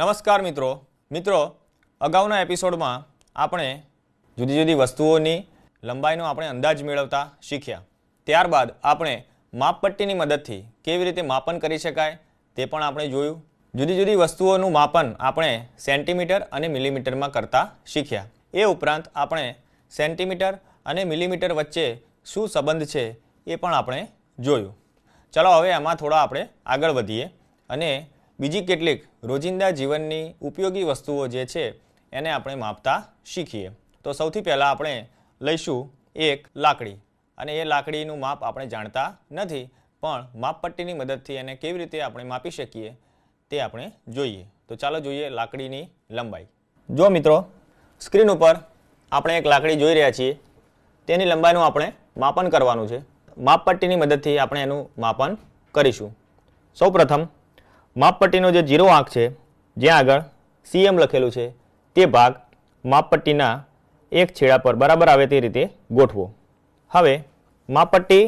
નમસ્કાર મિત્રો મિત્રો અગાઉના એપિસોડમાં આપણે જુદી જુદી વસ્તુઓની લંબાઈનો આપણે અંદાજ મેળવતા શીખ્યા ત્યારબાદ આપણે માપપટ્ટીની મદદથી કેવી રીતે માપન કરી શકાય તે પણ આપણે જોયું જુદી જુદી વસ્તુઓનું માપન આપણે સેન્ટીમીટર અને મિલીમીટરમાં કરતા શીખ્યા એ ઉપરાંત આપણે સેન્ટીમીટર અને મિલીમીટર વચ્ચે શું સંબંધ છે એ પણ આપણે જોયું ચલો હવે એમાં થોડા આપણે આગળ વધીએ અને બીજી કેટલીક રોજિંદા જીવનની ઉપયોગી વસ્તુઓ જે છે એને આપણે માપતા શીખીએ તો સૌથી પહેલાં આપણે લઈશું એક લાકડી અને એ લાકડીનું માપ આપણે જાણતા નથી પણ માપપટ્ટીની મદદથી એને કેવી રીતે આપણે માપી શકીએ તે આપણે જોઈએ તો ચાલો જોઈએ લાકડીની લંબાઈ જો મિત્રો સ્ક્રીન ઉપર આપણે એક લાકડી જોઈ રહ્યા છીએ તેની લંબાઈનું આપણે માપન કરવાનું છે માપપટ્ટીની મદદથી આપણે એનું માપન કરીશું સૌપ્રથમ માપપટ્ટીનો જે જીરો આંક છે જ્યાં આગળ સીએમ લખેલું છે તે ભાગ માપપટ્ટીના એક છેડા પર બરાબર આવે તે રીતે ગોઠવો હવે માપપટ્ટી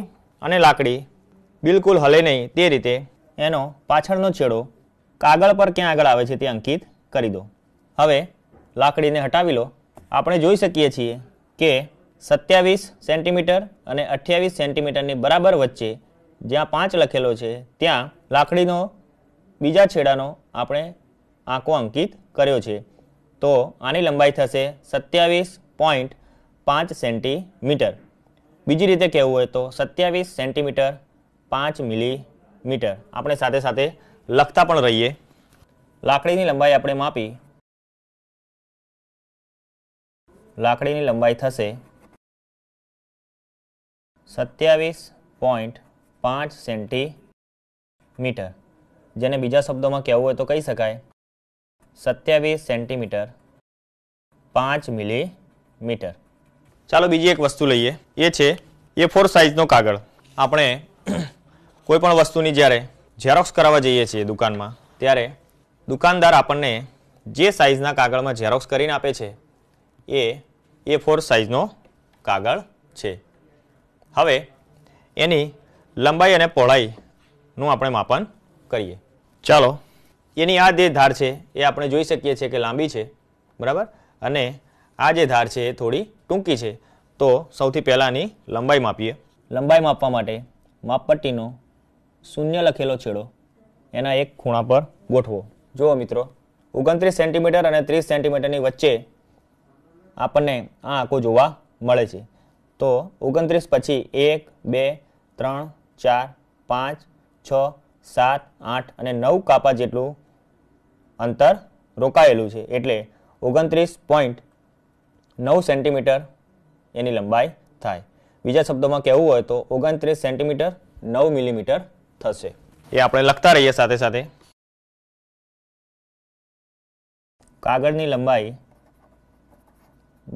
અને લાકડી બિલકુલ હલે નહીં તે રીતે એનો પાછળનો છેડો કાગળ પર ક્યાં આગળ આવે છે તે અંકિત કરી દો હવે લાકડીને હટાવી લો આપણે જોઈ શકીએ છીએ કે સત્યાવીસ સેન્ટીમીટર અને અઠ્યાવીસ સેન્ટીમીટરની બરાબર વચ્ચે જ્યાં પાંચ લખેલો છે ત્યાં લાકડીનો બીજા છેડાનો આપણે આંકો અંકિત કર્યો છે તો આની લંબાઈ થશે સત્યાવીસ પોઈન્ટ પાંચ સેન્ટીમીટર બીજી રીતે કહેવું હોય તો સત્યાવીસ સેન્ટીમીટર પાંચ મિલીમીટર આપણે સાથે સાથે લખતા પણ રહીએ લાકડીની લંબાઈ આપણે માપી લાકડીની લંબાઈ થશે સત્યાવીસ પોઈન્ટ પાંચ સેન્ટીમીટર જેને બીજા શબ્દોમાં કહેવું હોય તો કહી શકાય સત્યાવીસ સેન્ટીમીટર પાંચ મિલીમીટર ચાલો બીજી એક વસ્તુ લઈએ એ છે એ ફોર સાઇઝનો કાગળ આપણે કોઈપણ વસ્તુની જ્યારે ઝેરોક્સ કરાવવા જઈએ છીએ દુકાનમાં ત્યારે દુકાનદાર આપણને જે સાઇઝના કાગળમાં ઝેરોક્સ કરીને આપે છે એ એ ફોર સાઇઝનો કાગળ છે હવે એની લંબાઈ અને પહોળાઈનું આપણે માપન કરીએ ચાલો એની આ જે ધાર છે એ આપણે જોઈ શકીએ છીએ કે લાંબી છે બરાબર અને આ જે ધાર છે એ થોડી ટૂંકી છે તો સૌથી પહેલાંની લંબાઈ માપીએ લંબાઈ માપવા માટે માપપટ્ટીનો શૂન્ય લખેલો છેડો એના એક ખૂણા પર ગોઠવો જુઓ મિત્રો ઓગણત્રીસ સેન્ટીમીટર અને ત્રીસ સેન્ટીમીટરની વચ્ચે આપણને આ આંકો જોવા મળે છે તો ઓગણત્રીસ પછી એક બે ત્રણ ચાર પાંચ છ સાત આઠ અને નવ કાપા જેટલું અંતર રોકાયેલું છે એટલે ઓગણત્રીસ પોઈન્ટ નવ સેન્ટીમીટર એની લંબાઈ થાય બીજા શબ્દોમાં કહેવું હોય તો ઓગણત્રીસ સેન્ટીમીટર નવ મિલીમીટર થશે એ આપણે લખતા રહીએ સાથે સાથે કાગળની લંબાઈ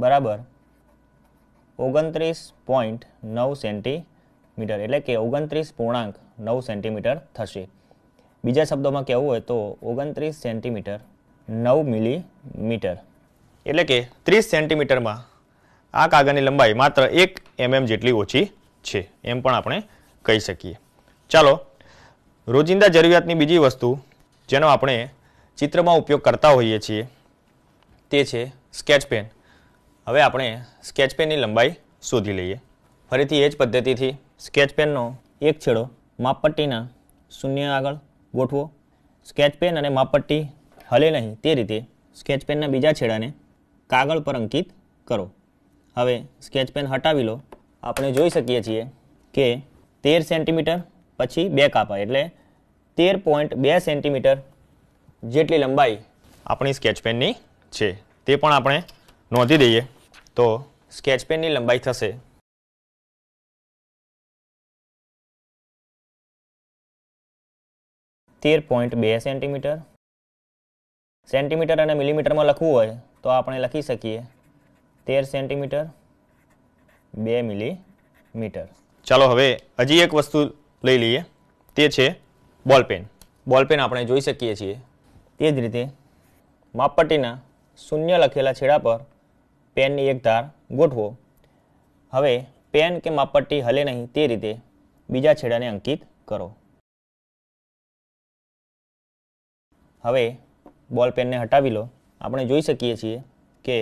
બરાબર ઓગણત્રીસ પોઈન્ટ નવ સેન્ટી મીટર એટલે કે ઓગણત્રીસ પૂર્ણાંક નવ સેન્ટીમીટર થશે બીજા શબ્દોમાં કહેવું હોય તો ઓગણત્રીસ સેન્ટીમીટર નવ મિલીમીટર એટલે કે ત્રીસ સેન્ટીમીટરમાં આ કાગળની લંબાઈ માત્ર એક એમએમ જેટલી ઓછી છે એમ પણ આપણે કહી શકીએ ચાલો રોજિંદા જરૂરિયાતની બીજી વસ્તુ જેનો આપણે ચિત્રમાં ઉપયોગ કરતા હોઈએ છીએ તે છે સ્કેચ પેન હવે આપણે સ્કેચ પેનની લંબાઈ શોધી લઈએ ફરીથી એ જ પદ્ધતિથી સ્કેચ પેનનો એક છેડો માપપટ્ટીના શૂન્ય આગળ ગોઠવો સ્કેચ પેન અને માપપટ્ટી હલે નહીં તે રીતે સ્કેચ પેનના બીજા છેડાને કાગળ પર અંકિત કરો હવે સ્કેચ પેન હટાવી લો આપણે જોઈ શકીએ છીએ કે તેર સેન્ટીમીટર પછી બે કાપા એટલે તેર પોઈન્ટ બે સેન્ટીમીટર જેટલી લંબાઈ આપણી સ્કેચ પેનની છે તે પણ આપણે નોંધી દઈએ તો સ્કેચ પેનની લંબાઈ થશે તેર પોઈન્ટ બે સેન્ટીમીટર સેન્ટીમીટર અને મિલીમીટરમાં લખવું હોય તો આપણે લખી શકીએ તેર સેન્ટીમીટર બે મિલીમીટર ચાલો હવે હજી એક વસ્તુ લઈ લઈએ તે છે બોલપેન બોલપેન આપણે જોઈ શકીએ છીએ તે જ રીતે માપપટ્ટીના શૂન્ય લખેલા છેડા પર પેનની એક ધાર ગોઠવો હવે પેન કે માપપટ્ટી હલે નહીં તે રીતે બીજા છેડાને અંકિત કરો હવે બોલ પેનને હટાવી લો આપણે જોઈ શકીએ છીએ કે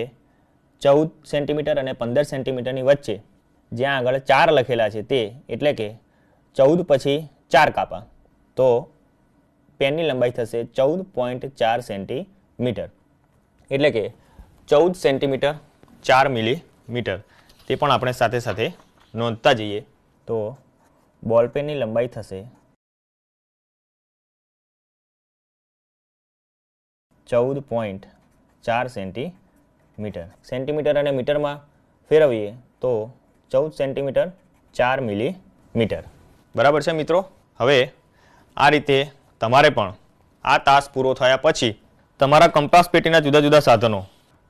ચૌદ સેન્ટીમીટર અને પંદર સેન્ટીમીટરની વચ્ચે જ્યાં આગળ ચાર લખેલા છે તે એટલે કે ચૌદ પછી ચાર કાપા તો પેનની લંબાઈ થશે ચૌદ પોઈન્ટ ચાર સેન્ટીમીટર એટલે કે ચૌદ સેન્ટીમીટર ચાર મિલીમીટર તે પણ આપણે સાથે સાથે નોંધતા જઈએ તો બોલ પેનની લંબાઈ થશે ચૌદ પોઈન્ટ ચાર સેન્ટીમીટર સેન્ટીમીટર અને મીટરમાં ફેરવીએ તો ચૌદ સેન્ટીમીટર ચાર મિલીમીટર બરાબર છે મિત્રો હવે આ રીતે તમારે પણ આ તાસ પૂરો થયા પછી તમારા કંપાસ પેટીના જુદા જુદા સાધનો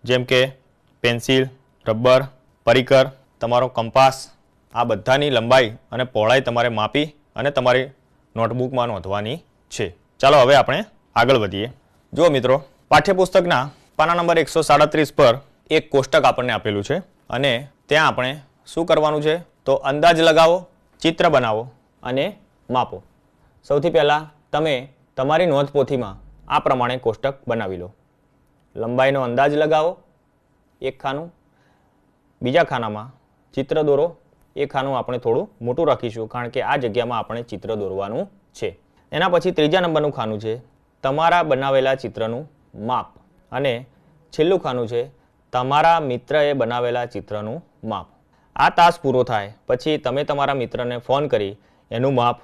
જેમ કે પેન્સિલ રબર પરિકર તમારો કંપાસ આ બધાની લંબાઈ અને પહોળાઈ તમારે માપી અને તમારી નોટબુકમાં નોંધવાની છે ચાલો હવે આપણે આગળ વધીએ જુઓ મિત્રો પાઠ્યપુસ્તકના પાના નંબર એકસો સાડત્રીસ પર એક કોષ્ટક આપણને આપેલું છે અને ત્યાં આપણે શું કરવાનું છે તો અંદાજ લગાવો ચિત્ર બનાવો અને માપો સૌથી પહેલાં તમે તમારી નોંધપોથીમાં આ પ્રમાણે કોષ્ટક બનાવી લો લંબાઈનો અંદાજ લગાવો એક ખાનું બીજા ખાનામાં ચિત્ર દોરો એ ખાનું આપણે થોડું મોટું રાખીશું કારણ કે આ જગ્યામાં આપણે ચિત્ર દોરવાનું છે એના પછી ત્રીજા નંબરનું ખાનું છે તમારા બનાવેલા ચિત્રનું માપ અને છેલ્લું ખાનું છે તમારા મિત્રએ બનાવેલા ચિત્રનું માપ આ તાસ પૂરો થાય પછી તમે તમારા મિત્રને ફોન કરી એનું માપ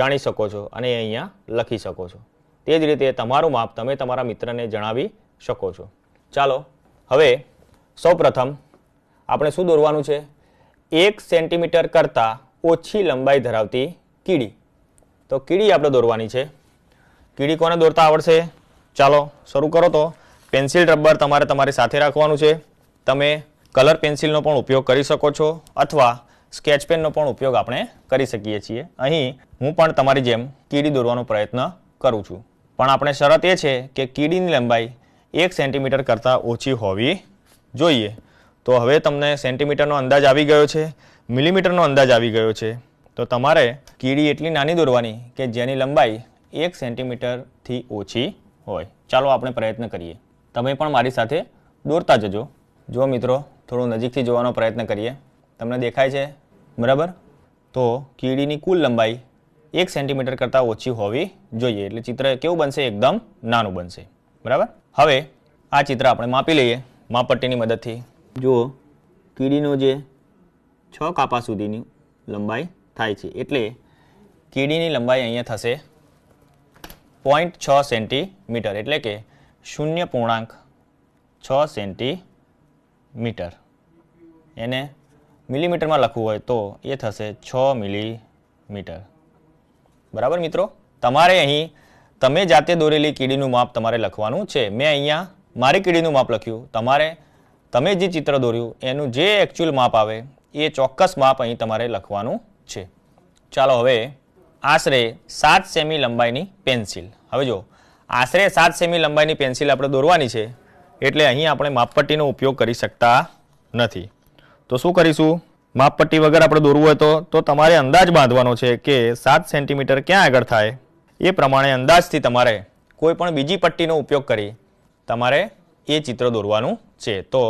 જાણી શકો છો અને અહીંયા લખી શકો છો તે જ રીતે તમારું માપ તમે તમારા મિત્રને જણાવી શકો છો ચાલો હવે સૌપ્રથમ આપણે શું દોરવાનું છે એક સેન્ટીમીટર કરતાં ઓછી લંબાઈ ધરાવતી કીડી તો કીડી આપણે દોરવાની છે કીડી કોને દોરતા આવડશે ચાલો શરૂ કરો તો પેન્સિલ રબર તમારે તમારી સાથે રાખવાનું છે તમે કલર પેન્સિલનો પણ ઉપયોગ કરી શકો છો અથવા સ્કેચ પેનનો પણ ઉપયોગ આપણે કરી શકીએ છીએ અહીં હું પણ તમારી જેમ કીડી દોરવાનો પ્રયત્ન કરું છું પણ આપણે શરત એ છે કે કીડીની લંબાઈ એક સેન્ટીમીટર કરતાં ઓછી હોવી જોઈએ તો હવે તમને સેન્ટીમીટરનો અંદાજ આવી ગયો છે મિલીમીટરનો અંદાજ આવી ગયો છે તો તમારે કીડી એટલી નાની દોરવાની કે જેની લંબાઈ એક સેન્ટીમીટરથી ઓછી હોય ચાલો આપણે પ્રયત્ન કરીએ તમે પણ મારી સાથે દોરતા જજો જો મિત્રો થોડું નજીકથી જોવાનો પ્રયત્ન કરીએ તમને દેખાય છે બરાબર તો કીડીની કુલ લંબાઈ એક સેન્ટીમીટર કરતાં ઓછી હોવી જોઈએ એટલે ચિત્ર કેવું બનશે એકદમ નાનું બનશે બરાબર હવે આ ચિત્ર આપણે માપી લઈએ માપપટ્ટીની મદદથી જો કીડીનો જે છ કાપા સુધીની લંબાઈ થાય છે એટલે કીડીની લંબાઈ અહીંયા થશે પોઈન્ટ છ સેન્ટીમીટર એટલે કે શૂન્ય પૂર્ણાંક છ સેન્ટીમીટર એને મિલીમીટરમાં લખવું હોય તો એ થશે છ મિલીમીટર બરાબર મિત્રો તમારે અહીં તમે જાતે દોરેલી કીડીનું માપ તમારે લખવાનું છે મેં અહીંયા મારી કીડીનું માપ લખ્યું તમારે તમે જે ચિત્ર દોર્યું એનું જે એકચ્યુઅલ માપ આવે એ ચોક્કસ માપ અહીં તમારે લખવાનું છે ચાલો હવે આશરે સાત સેમી લંબાઈની પેન્સિલ હવે જો આશરે સાત સેમી લંબાઈની પેન્સિલ આપણે દોરવાની છે એટલે અહીં આપણે માપપટ્ટીનો ઉપયોગ કરી શકતા નથી તો શું કરીશું માપપટ્ટી વગર આપણે દોરવું હોય તો તમારે અંદાજ બાંધવાનો છે કે સાત સેન્ટીમીટર ક્યાં આગળ થાય એ પ્રમાણે અંદાજથી તમારે કોઈ પણ બીજી પટ્ટીનો ઉપયોગ કરી તમારે એ ચિત્ર દોરવાનું છે તો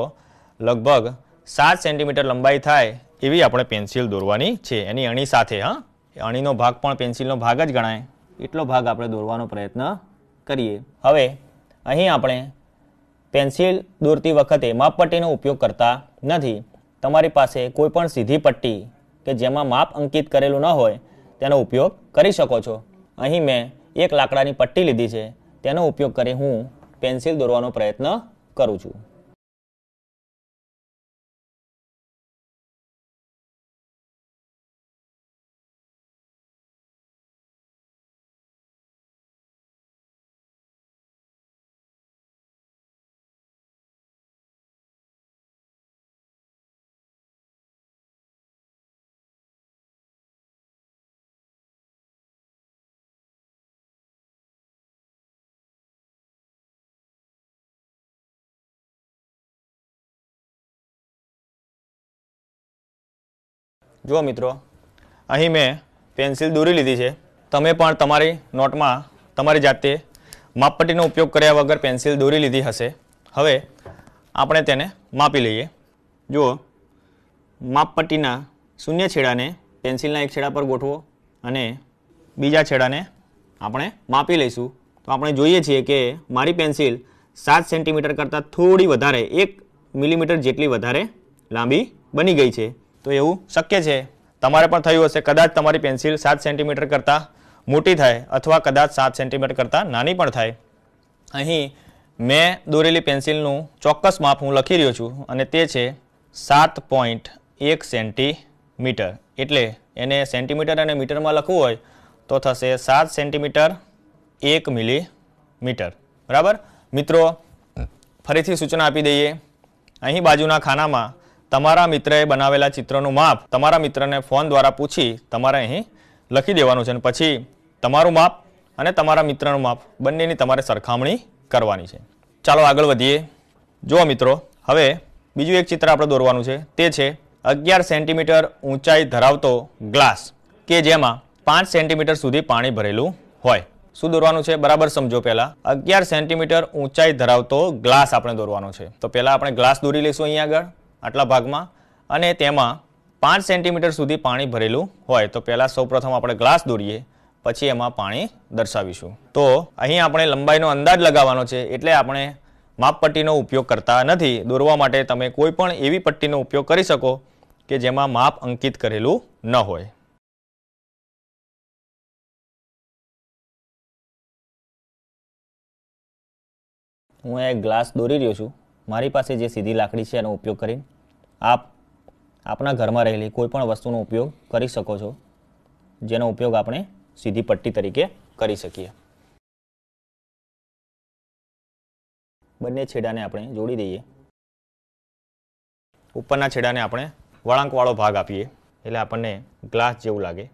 લગભગ સાત સેન્ટીમીટર લંબાઈ થાય એવી આપણે પેન્સિલ દોરવાની છે એની અણી સાથે હા અણીનો ભાગ પણ પેન્સિલનો ભાગ જ ગણાય એટલો ભાગ આપણે દોરવાનો પ્રયત્ન કરીએ હવે અહીં આપણે પેન્સિલ દોરતી વખતે માપપટ્ટીનો ઉપયોગ કરતા નથી તમારી પાસે કોઈપણ સીધી પટ્ટી કે જેમાં માપ અંકિત કરેલું ન હોય તેનો ઉપયોગ કરી શકો છો અહીં મેં એક લાકડાની પટ્ટી લીધી છે તેનો ઉપયોગ કરી હું પેન્સિલ દોરવાનો પ્રયત્ન કરું છું જુઓ મિત્રો અહીં મેં પેન્સિલ દોરી લીધી છે તમે પણ તમારી નોટમાં તમારી જાતે માપપટ્ટીનો ઉપયોગ કર્યા વગર પેન્સિલ દોરી લીધી હશે હવે આપણે તેને માપી લઈએ જુઓ માપપટ્ટીના શૂન્ય છેડાને પેન્સિલના એક છેડા પર ગોઠવો અને બીજા છેડાને આપણે માપી લઈશું તો આપણે જોઈએ છીએ કે મારી પેન્સિલ સાત સેન્ટીમીટર કરતાં થોડી વધારે એક મિલીમીટર જેટલી વધારે લાંબી બની ગઈ છે તો એવું શક્ય છે તમારે પણ થયું હશે કદાચ તમારી પેન્સિલ સાત સેન્ટીમીટર કરતાં મોટી થાય અથવા કદાચ સાત સેન્ટીમીટર કરતાં નાની પણ થાય અહીં મેં દોરેલી પેન્સિલનું ચોક્કસ માપ હું લખી રહ્યો છું અને તે છે સાત પોઈન્ટ એક સેન્ટીમીટર એટલે એને સેન્ટીમીટર અને મીટરમાં લખવું હોય તો થશે સાત સેન્ટીમીટર એક મિલી મીટર બરાબર મિત્રો ફરીથી સૂચના આપી દઈએ અહીં બાજુના ખાનામાં તમારા મિત્રએ બનાવેલા ચિત્રનું માપ તમારા મિત્રને ફોન દ્વારા પૂછી તમારે અહીં લખી દેવાનું છે અને પછી તમારું માપ અને તમારા મિત્રનું માપ બંનેની તમારે સરખામણી કરવાની છે ચાલો આગળ વધીએ જુઓ મિત્રો હવે બીજું એક ચિત્ર આપણે દોરવાનું છે તે છે અગિયાર સેન્ટીમીટર ઊંચાઈ ધરાવતો ગ્લાસ કે જેમાં પાંચ સેન્ટીમીટર સુધી પાણી ભરેલું હોય શું દોરવાનું છે બરાબર સમજો પહેલાં અગિયાર સેન્ટીમીટર ઊંચાઈ ધરાવતો ગ્લાસ આપણે દોરવાનો છે તો પહેલાં આપણે ગ્લાસ દોરી લઈશું અહીંયા આગળ આટલા ભાગમાં અને તેમાં પાંચ સેન્ટીમીટર સુધી પાણી ભરેલું હોય તો પહેલાં સૌપ્રથમ આપણે ગ્લાસ દોરીએ પછી એમાં પાણી દર્શાવીશું તો અહીં આપણે લંબાઈનો અંદાજ લગાવવાનો છે એટલે આપણે માપપટ્ટીનો ઉપયોગ કરતા નથી દોરવા માટે તમે કોઈ પણ એવી પટ્ટીનો ઉપયોગ કરી શકો કે જેમાં માપ અંકિત કરેલું ન હોય હું એક ગ્લાસ દોરી રહ્યો છું મારી પાસે જે સીધી લાકડી છે એનો ઉપયોગ કરીને આપ આપના ઘરમાં રહેલી કોઈપણ વસ્તુનો ઉપયોગ કરી શકો છો જેનો ઉપયોગ આપણે સીધી પટ્ટી તરીકે કરી શકીએ બંને છેડાને આપણે જોડી દઈએ ઉપરના છેડાને આપણે વળાંકવાળો ભાગ આપીએ એટલે આપણને ગ્લાસ જેવું લાગે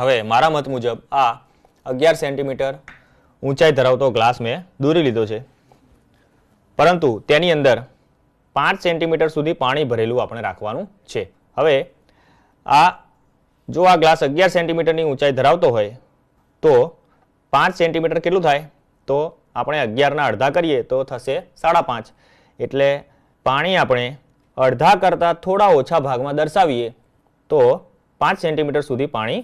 હવે મારા મત મુજબ આ અગિયાર સેન્ટીમીટર ઊંચાઈ ધરાવતો ગ્લાસ મેં દૂરી લીધો છે પરંતુ તેની અંદર પાંચ સેન્ટીમીટર સુધી પાણી ભરેલું આપણે રાખવાનું છે હવે આ જો આ ગ્લાસ અગિયાર સેન્ટીમીટરની ઊંચાઈ ધરાવતો હોય તો પાંચ સેન્ટીમીટર કેટલું થાય તો આપણે અગિયારના અડધા કરીએ તો થશે સાડા પાંચ એટલે પાણી આપણે અડધા કરતાં થોડા ઓછા ભાગમાં દર્શાવીએ તો પાંચ સેન્ટીમીટર સુધી પાણી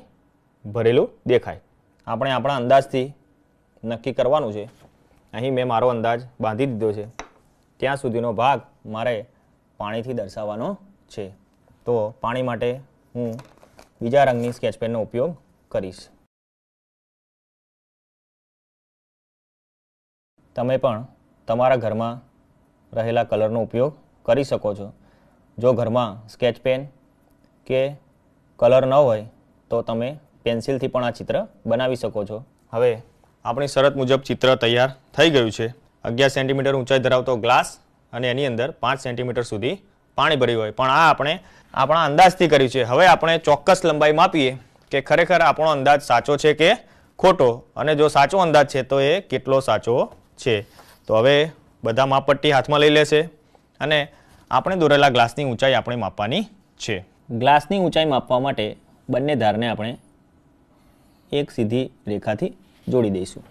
ભરેલું દેખાય આપણે આપણા અંદાજથી નક્કી કરવાનું છે અહીં મેં મારો અંદાજ બાંધી દીધો છે ત્યાં સુધીનો ભાગ મારે પાણીથી દર્શાવવાનો છે તો પાણી માટે હું બીજા રંગની સ્કેચ પેનનો ઉપયોગ કરીશ તમે પણ તમારા ઘરમાં રહેલા કલરનો ઉપયોગ કરી શકો છો જો ઘરમાં સ્કેચ પેન કે કલર ન હોય તો તમે પેન્સિલથી પણ આ ચિત્ર બનાવી શકો છો હવે આપણી શરત મુજબ ચિત્ર તૈયાર થઈ ગયું છે અગિયાર સેન્ટીમીટર ઊંચાઈ ધરાવતો ગ્લાસ અને એની અંદર પાંચ સેન્ટીમીટર સુધી પાણી ભર્યું હોય પણ આ આપણે આપણા અંદાજથી કર્યું છે હવે આપણે ચોક્કસ લંબાઈ માપીએ કે ખરેખર આપણો અંદાજ સાચો છે કે ખોટો અને જો સાચો અંદાજ છે તો એ કેટલો સાચો છે તો હવે બધા માપપટ્ટી હાથમાં લઈ લેશે અને આપણે દોરેલા ગ્લાસની ઊંચાઈ આપણે માપવાની છે ગ્લાસની ઊંચાઈ માપવા માટે બંને ધારને આપણે એક સીધી રેખાથી જોડી દઈશું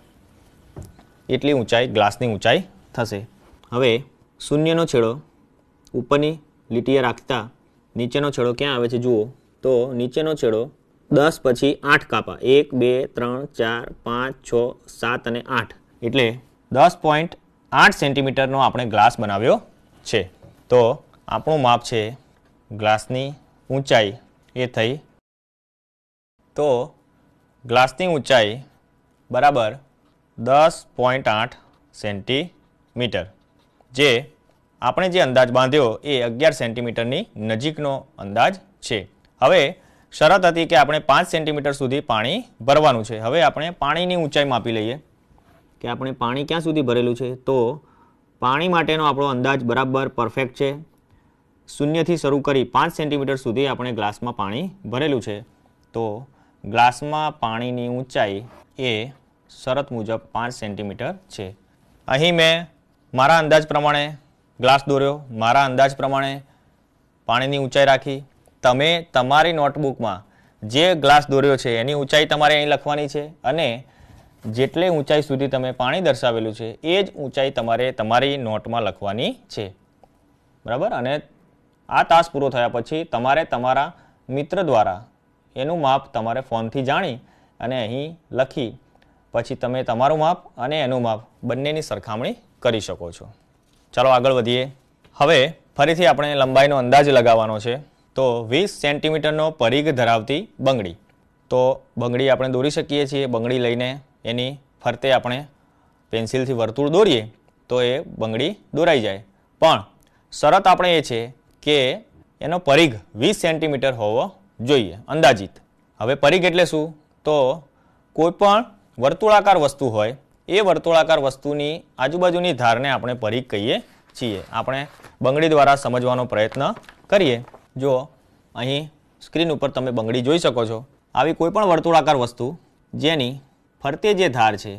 એટલી ઊંચાઈ ગ્લાસની ઊંચાઈ થશે હવે શૂન્યનો છેડો ઉપરની લીટીએ રાખતા નીચેનો છેડો ક્યાં આવે છે જુઓ તો નીચેનો છેડો દસ પછી આઠ કાપા એક બે ત્રણ ચાર પાંચ છ સાત અને આઠ એટલે દસ પોઈન્ટ આઠ સેન્ટીમીટરનો આપણે ગ્લાસ બનાવ્યો છે તો આપણું માપ છે ગ્લાસની ઊંચાઈ એ થઈ તો ગ્લાસની ઊંચાઈ બરાબર દસ પોઈન્ટ આઠ સેન્ટીમીટર જે આપણે જે અંદાજ બાંધ્યો એ અગિયાર સેન્ટીમીટરની નજીકનો અંદાજ છે હવે શરત હતી કે આપણે પાંચ સેન્ટીમીટર સુધી પાણી ભરવાનું છે હવે આપણે પાણીની ઊંચાઈ માપી લઈએ કે આપણે પાણી ક્યાં સુધી ભરેલું છે તો પાણી માટેનો આપણો અંદાજ બરાબર પરફેક્ટ છે શૂન્યથી શરૂ કરી પાંચ સેન્ટીમીટર સુધી આપણે ગ્લાસમાં પાણી ભરેલું છે તો ગ્લાસમાં પાણીની ઊંચાઈ એ શરત મુજબ પાંચ સેન્ટીમીટર છે અહીં મેં મારા અંદાજ પ્રમાણે ગ્લાસ દોર્યો મારા અંદાજ પ્રમાણે પાણીની ઊંચાઈ રાખી તમે તમારી નોટબુકમાં જે ગ્લાસ દોર્યો છે એની ઊંચાઈ તમારે અહીં લખવાની છે અને જેટલી ઊંચાઈ સુધી તમે પાણી દર્શાવેલું છે એ જ ઊંચાઈ તમારે તમારી નોટમાં લખવાની છે બરાબર અને આ તાસ પૂરો થયા પછી તમારે તમારા મિત્ર દ્વારા એનું માપ તમારે ફોનથી જાણી અને અહીં લખી પછી તમે તમારું માપ અને એનું માપ બંનેની સરખામણી કરી શકો છો ચાલો આગળ વધીએ હવે ફરીથી આપણે લંબાઈનો અંદાજ લગાવવાનો છે તો વીસ સેન્ટીમીટરનો પરિઘ ધરાવતી બંગડી તો બંગડી આપણે દોરી શકીએ છીએ બંગડી લઈને એની ફરતે આપણે પેન્સિલથી વર્તુળ દોરીએ તો એ બંગડી દોરાઈ જાય પણ શરત આપણે એ છે કે એનો પરિઘ વીસ સેન્ટીમીટર હોવો જોઈએ અંદાજિત હવે પરિઘ એટલે શું તો કોઈપણ વર્તુળાકાર વસ્તુ હોય એ વર્તુળાકાર વસ્તુની આજુબાજુની ધારને આપણે પરિઘ કહીએ છીએ આપણે બંગડી દ્વારા સમજવાનો પ્રયત્ન કરીએ જો અહીં સ્ક્રીન ઉપર તમે બંગડી જોઈ શકો છો આવી કોઈપણ વર્તુળાકાર વસ્તુ જેની ફરતે જે ધાર છે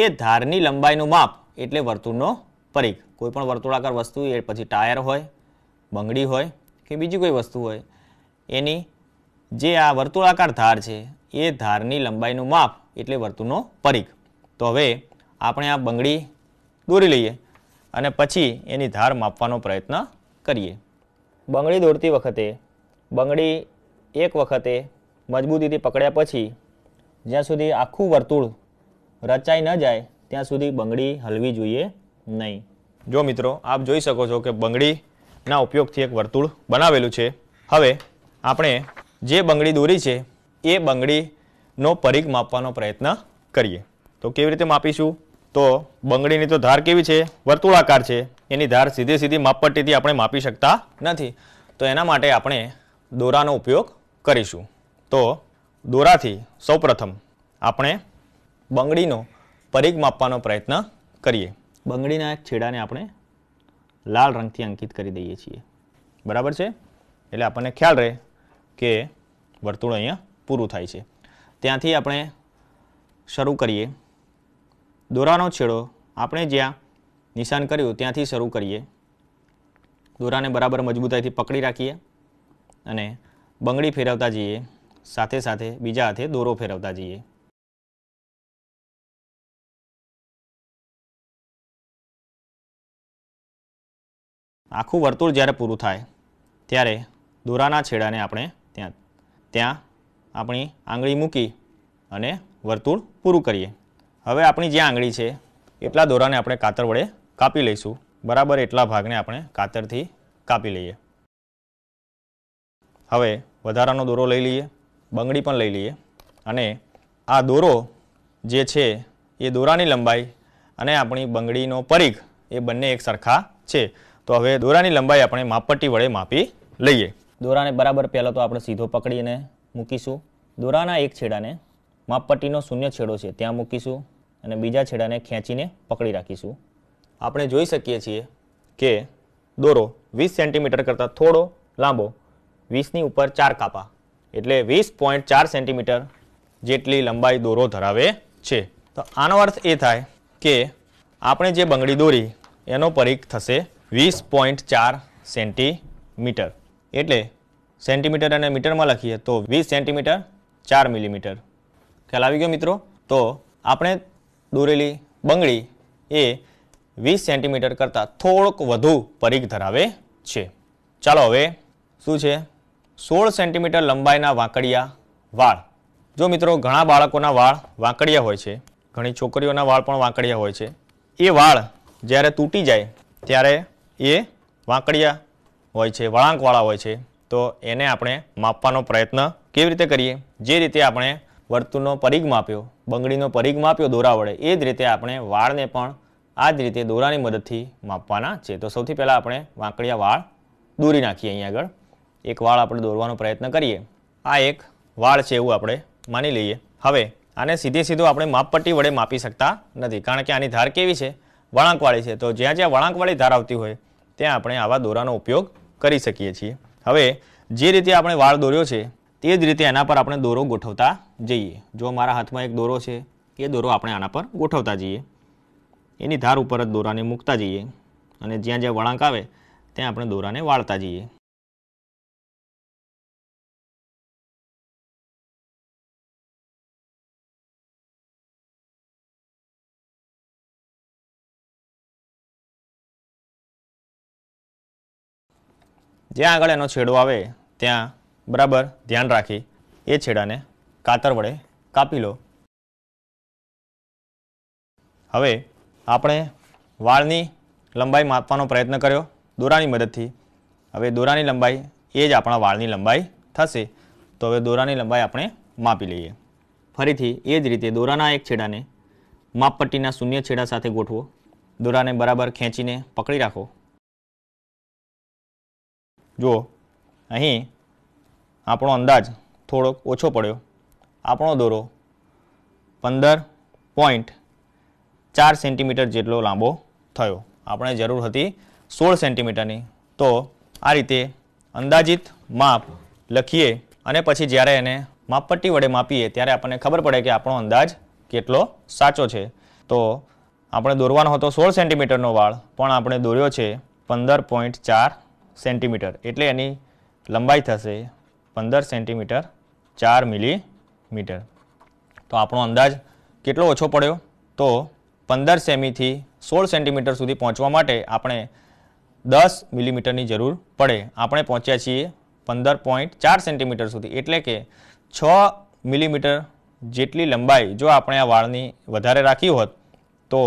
એ ધારની લંબાઈનું માપ એટલે વર્તુળનો પરિઘ કોઈપણ વર્તુળાકાર વસ્તુ એ પછી ટાયર હોય બંગડી હોય કે બીજી કોઈ વસ્તુ હોય એની જે આ વર્તુળાકાર ધાર છે એ ધારની લંબાઈનું માપ એટલે વર્તુળનો પરિઘ તો હવે આપણે આ બંગડી દોરી લઈએ અને પછી એની ધાર માપવાનો પ્રયત્ન કરીએ બંગડી દોરતી વખતે બંગડી એક વખતે મજબૂતીથી પકડ્યા પછી જ્યાં સુધી આખું વર્તુળ રચાઈ ન જાય ત્યાં સુધી બંગડી હલવી જોઈએ નહીં જો મિત્રો આપ જોઈ શકો છો કે બંગડીના ઉપયોગથી એક વર્તુળ બનાવેલું છે હવે આપણે જે બંગડી દોરી છે એ બંગડીનો પરીખ માપવાનો પ્રયત્ન કરીએ તો કેવી રીતે માપીશું તો બંગડીની તો ધાર કેવી છે વર્તુળાકાર છે એની ધાર સીધી સીધી માપપટ્ટીથી આપણે માપી શકતા નથી તો એના માટે આપણે દોરાનો ઉપયોગ કરીશું તો દોરાથી સૌપ્રથમ આપણે બંગડીનો પરીખ માપવાનો પ્રયત્ન કરીએ બંગડીના એક છેડાને આપણે લાલ રંગથી અંકિત કરી દઈએ છીએ બરાબર છે એટલે આપણને ખ્યાલ રહે કે વર્તુળ અહીંયા પૂરું થાય છે ત્યાંથી આપણે શરૂ કરીએ દોરાનો છેડો આપણે જ્યાં નિશાન કર્યું ત્યાંથી શરૂ કરીએ દોરાને બરાબર મજબૂતાઈથી પકડી રાખીએ અને બંગડી ફેરવતા જઈએ સાથે સાથે બીજા હાથે દોરો ફેરવતા જઈએ આખું વર્તુળ જ્યારે પૂરું થાય ત્યારે દોરાના છેડાને આપણે ત્યાં આપણી આંગળી મૂકી અને વર્તુળ પૂરું કરીએ હવે આપણી જે આંગળી છે એટલા દોરાને આપણે કાતર વડે કાપી લઈશું બરાબર એટલા ભાગને આપણે કાતરથી કાપી લઈએ હવે વધારાનો દોરો લઈ લઈએ બંગડી પણ લઈ લઈએ અને આ દોરો જે છે એ દોરાની લંબાઈ અને આપણી બંગડીનો પરીખ એ બંને એક સરખા છે તો હવે દોરાની લંબાઈ આપણે માપપટ્ટી વડે માપી લઈએ દોરાને બરાબર પહેલાં તો આપણે સીધો પકડીને મૂકીશું દોરાના એક છેડાને માપપટ્ટીનો શૂન્ય છેડો છે ત્યાં મૂકીશું અને બીજા છેડાને ખેંચીને પકડી રાખીશું આપણે જોઈ શકીએ છીએ કે દોરો વીસ સેન્ટીમીટર કરતાં થોડો લાંબો વીસની ઉપર ચાર કાપા એટલે વીસ પોઈન્ટ ચાર સેન્ટીમીટર જેટલી લંબાઈ દોરો ધરાવે છે તો આનો અર્થ એ થાય કે આપણે જે બંગડી દોરી એનો પરીખ થશે વીસ પોઈન્ટ ચાર સેન્ટીમીટર એટલે સેન્ટીમીટર અને મીટરમાં લખીએ તો વીસ સેન્ટીમીટર ચાર મિલીમીટર ખ્યાલ આવી ગયો મિત્રો તો આપણે દોરેલી બંગડી એ વીસ સેન્ટીમીટર કરતાં થોડોક વધુ પરીખ ધરાવે છે ચાલો હવે શું છે સોળ સેન્ટીમીટર લંબાઈના વાંકડિયા વાળ જો મિત્રો ઘણા બાળકોના વાળ વાંકડિયા હોય છે ઘણી છોકરીઓના વાળ પણ વાંકડિયા હોય છે એ વાળ જ્યારે તૂટી જાય ત્યારે એ વાંકડિયા હોય છે વળાંકવાળા હોય છે તો એને આપણે માપવાનો પ્રયત્ન કેવી રીતે કરીએ જે રીતે આપણે વર્તુળનો પરિઘ માપ્યો બંગડીનો પરિઘ માપ્યો દોરા વડે એ જ રીતે આપણે વાળને પણ આ જ રીતે દોરાની મદદથી માપવાના છે તો સૌથી પહેલાં આપણે વાંકડિયા વાળ દોરી નાખીએ અહીંયા આગળ એક વાળ આપણે દોરવાનો પ્રયત્ન કરીએ આ એક વાળ છે એવું આપણે માની લઈએ હવે આને સીધે સીધું આપણે માપપટ્ટી વડે માપી શકતા નથી કારણ કે આની ધાર કેવી છે વળાંકવાળી છે તો જ્યાં જ્યાં વળાંકવાળી ધાર આવતી હોય ત્યાં આપણે આવા દોરાનો ઉપયોગ કરી શકીએ છીએ હવે જે રીતે આપણે વાળ દોર્યો છે તે જ રીતે એના પર આપણે દોરો ગોઠવતા જઈએ જો મારા હાથમાં એક દોરો છે એ દોરો આપણે આના પર ગોઠવતા જઈએ એની ધાર ઉપર જ દોરાને મૂકતા જઈએ અને જ્યાં જ્યાં વળાંક આવે ત્યાં આપણે દોરાને વાળતા જઈએ જ્યાં આગળ એનો છેડો આવે ત્યાં બરાબર ધ્યાન રાખી એ છેડાને કાતર વડે કાપી લો હવે આપણે વાળની લંબાઈ માપવાનો પ્રયત્ન કર્યો દોરાની મદદથી હવે દોરાની લંબાઈ એ જ આપણા વાળની લંબાઈ થશે તો હવે દોરાની લંબાઈ આપણે માપી લઈએ ફરીથી એ જ રીતે દોરાના એક છેડાને માપપટ્ટીના શૂન્ય છેડા સાથે ગોઠવો દોરાને બરાબર ખેંચીને પકડી રાખો જુઓ અહીં આપણો અંદાજ થોડોક ઓછો પડ્યો આપણો દોરો પંદર પોઈન્ટ ચાર સેન્ટીમીટર જેટલો લાંબો થયો આપણે જરૂર હતી સોળ સેન્ટીમીટરની તો આ રીતે અંદાજિત માપ લખીએ અને પછી જ્યારે એને માપપટ્ટી વડે માપીએ ત્યારે આપણને ખબર પડે કે આપણો અંદાજ કેટલો સાચો છે તો આપણે દોરવાનો હતો સોળ સેન્ટીમીટરનો વાળ પણ આપણે દોર્યો છે પંદર પોઈન્ટ ચાર સેન્ટીમીટર એટલે એની લંબાઈ થશે પંદર સેન્ટીમીટર ચાર મિલીમીટર તો આપણો અંદાજ કેટલો ઓછો પડ્યો તો પંદર સેમીથી સોળ સેન્ટીમીટર સુધી પહોંચવા માટે આપણે દસ મિલીમીટરની જરૂર પડે આપણે પહોંચ્યા છીએ પંદર પોઈન્ટ ચાર સેન્ટીમીટર સુધી એટલે કે છ મિલીમીટર જેટલી લંબાઈ જો આપણે આ વાળની વધારે રાખી હોત તો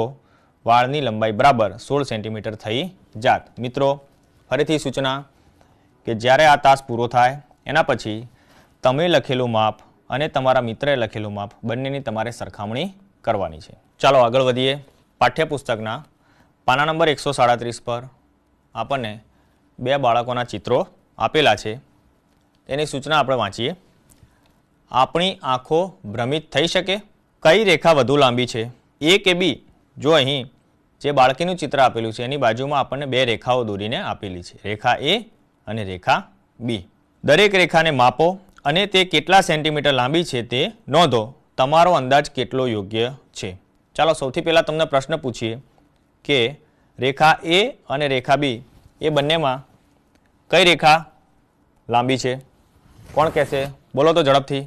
વાળની લંબાઈ બરાબર સોળ સેન્ટીમીટર થઈ જાત મિત્રો ફરીથી સૂચના કે જ્યારે આ તાસ પૂરો થાય એના પછી તમે લખેલું માપ અને તમારા મિત્રએ લખેલું માપ બંનેની તમારે સરખામણી કરવાની છે ચાલો આગળ વધીએ પાઠ્યપુસ્તકના પાના નંબર એકસો સાડત્રીસ પર આપણને બે બાળકોના ચિત્રો આપેલા છે તેની સૂચના આપણે વાંચીએ આપણી આંખો ભ્રમિત થઈ શકે કઈ રેખા વધુ લાંબી છે એ કે બી જો અહીં જે બાળકીનું ચિત્ર આપેલું છે એની બાજુમાં આપણને બે રેખાઓ દોરીને આપેલી છે રેખા એ અને રેખા બી દરેક રેખાને માપો અને તે કેટલા સેન્ટીમીટર લાંબી છે તે નોંધો તમારો અંદાજ કેટલો યોગ્ય છે ચાલો સૌથી પહેલાં તમને પ્રશ્ન પૂછીએ કે રેખા એ અને રેખા બી એ બંનેમાં કઈ રેખા લાંબી છે કોણ કહેશે બોલો તો ઝડપથી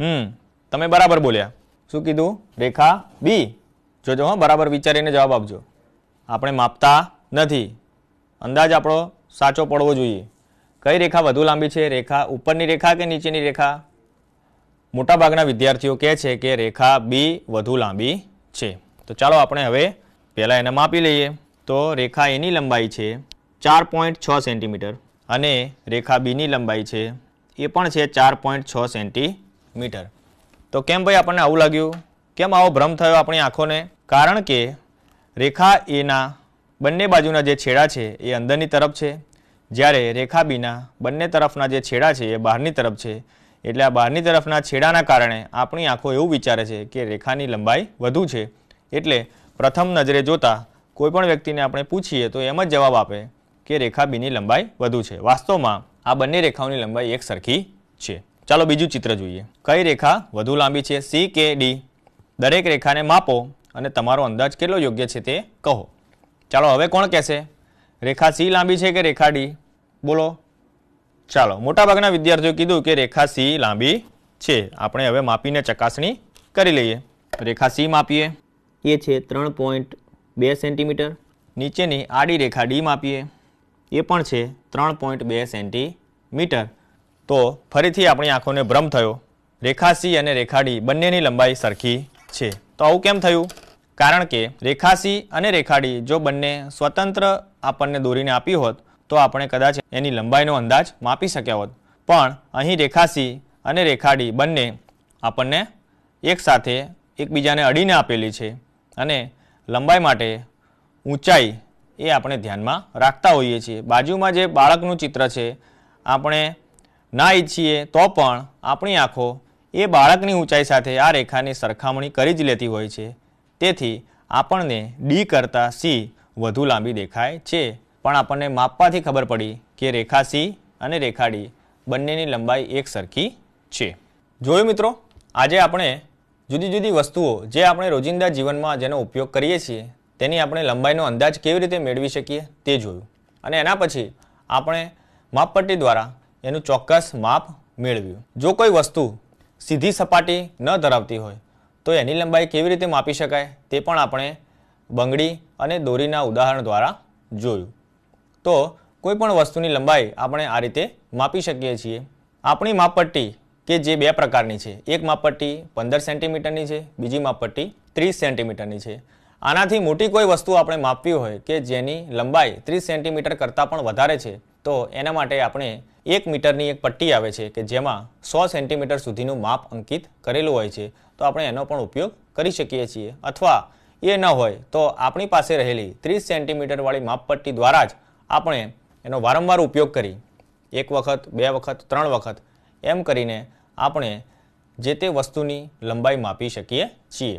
હમ તમે બરાબર બોલ્યા શું કીધું રેખા બી જોજો હો બરાબર વિચારીને જવાબ આપજો આપણે માપતા નથી અંદાજ આપણો સાચો પડવો જોઈએ કઈ રેખા વધુ લાંબી છે રેખા ઉપરની રેખા કે નીચેની રેખા મોટાભાગના વિદ્યાર્થીઓ કહે છે કે રેખા બી વધુ લાંબી છે તો ચાલો આપણે હવે પહેલાં એને માપી લઈએ તો રેખા એની લંબાઈ છે ચાર પોઈન્ટ છ સેન્ટીમીટર અને રેખા બીની લંબાઈ છે એ પણ છે ચાર પોઈન્ટ છ સેન્ટીમીટર તો કેમ ભાઈ આપણને આવું લાગ્યું કેમ આવો ભ્રમ થયો આપણી આંખોને કારણ કે રેખા એના બંને બાજુના જે છેડા છે એ અંદરની તરફ છે જ્યારે રેખા બીના બંને તરફના જે છેડા છે એ બહારની તરફ છે એટલે આ બહારની તરફના છેડાના કારણે આપણી આંખો એવું વિચારે છે કે રેખાની લંબાઈ વધુ છે એટલે પ્રથમ નજરે જોતાં કોઈપણ વ્યક્તિને આપણે પૂછીએ તો એમ જ જવાબ આપે કે રેખા બીની લંબાઈ વધુ છે વાસ્તવમાં આ બંને રેખાઓની લંબાઈ એક સરખી છે ચાલો બીજું ચિત્ર જોઈએ કઈ રેખા વધુ લાંબી છે સી કે ડી દરેક રેખાને માપો અને તમારો અંદાજ કેટલો યોગ્ય છે તે કહો ચાલો હવે કોણ કહેશે રેખા સી લાંબી છે કે રેખા ડી બોલો ચાલો મોટાભાગના વિદ્યાર્થીઓ કીધું કે રેખા સી લાંબી છે આપણે હવે માપીને ચકાસણી કરી લઈએ રેખા સી માપીએ એ છે ત્રણ પોઈન્ટ બે સેન્ટીમીટર નીચેની આડી રેખા ડી માપીએ એ પણ છે ત્રણ પોઈન્ટ બે સેન્ટીમીટર તો ફરીથી આપણી આંખોને ભ્રમ થયો રેખા સી અને રેખા ડી બંનેની લંબાઈ સરખી છે તો આવું કેમ થયું કારણ કે રેખાસી અને રેખાડી જો બંને સ્વતંત્ર આપણને દોરીને આપી હોત તો આપણે કદાચ એની લંબાઈનો અંદાજ માપી શક્યા હોત પણ અહીં રેખાસી અને રેખાડી બંને આપણને એકસાથે એકબીજાને અડીને આપેલી છે અને લંબાઈ માટે ઊંચાઈ એ આપણે ધ્યાનમાં રાખતા હોઈએ છીએ બાજુમાં જે બાળકનું ચિત્ર છે આપણે ના ઈચ્છીએ તો પણ આપણી આંખો એ બાળકની ઊંચાઈ સાથે આ રેખાની સરખામણી કરી જ લેતી હોય છે તેથી આપણને ડી કરતાં સી વધુ લાંબી દેખાય છે પણ આપણને માપવાથી ખબર પડી કે રેખા સી અને રેખા ડી બંનેની લંબાઈ એક સરખી છે જોયું મિત્રો આજે આપણે જુદી જુદી વસ્તુઓ જે આપણે રોજિંદા જીવનમાં જેનો ઉપયોગ કરીએ છીએ તેની આપણે લંબાઈનો અંદાજ કેવી રીતે મેળવી શકીએ તે જોયું અને એના પછી આપણે માપપટ્ટી દ્વારા એનું ચોક્કસ માપ મેળવ્યું જો કોઈ વસ્તુ સીધી સપાટી ન ધરાવતી હોય તો એની લંબાઈ કેવી રીતે માપી શકાય તે પણ આપણે બંગડી અને દોરીના ઉદાહરણ દ્વારા જોયું તો કોઈપણ વસ્તુની લંબાઈ આપણે આ રીતે માપી શકીએ છીએ આપણી માપપટ્ટી કે જે બે પ્રકારની છે એક માપપટ્ટી પંદર સેન્ટીમીટરની છે બીજી માપપટ્ટી ત્રીસ સેન્ટીમીટરની છે આનાથી મોટી કોઈ વસ્તુ આપણે માપવી હોય કે જેની લંબાઈ ત્રીસ સેન્ટીમીટર કરતાં પણ વધારે છે તો એના માટે આપણે એક મીટરની એક પટ્ટી આવે છે કે જેમાં સો સેન્ટીમીટર સુધીનું માપ અંકિત કરેલું હોય છે તો આપણે એનો પણ ઉપયોગ કરી શકીએ છીએ અથવા એ ન હોય તો આપણી પાસે રહેલી ત્રીસ સેન્ટીમીટરવાળી માપપટ્ટી દ્વારા જ આપણે એનો વારંવાર ઉપયોગ કરી એક વખત બે વખત ત્રણ વખત એમ કરીને આપણે જે તે વસ્તુની લંબાઈ માપી શકીએ છીએ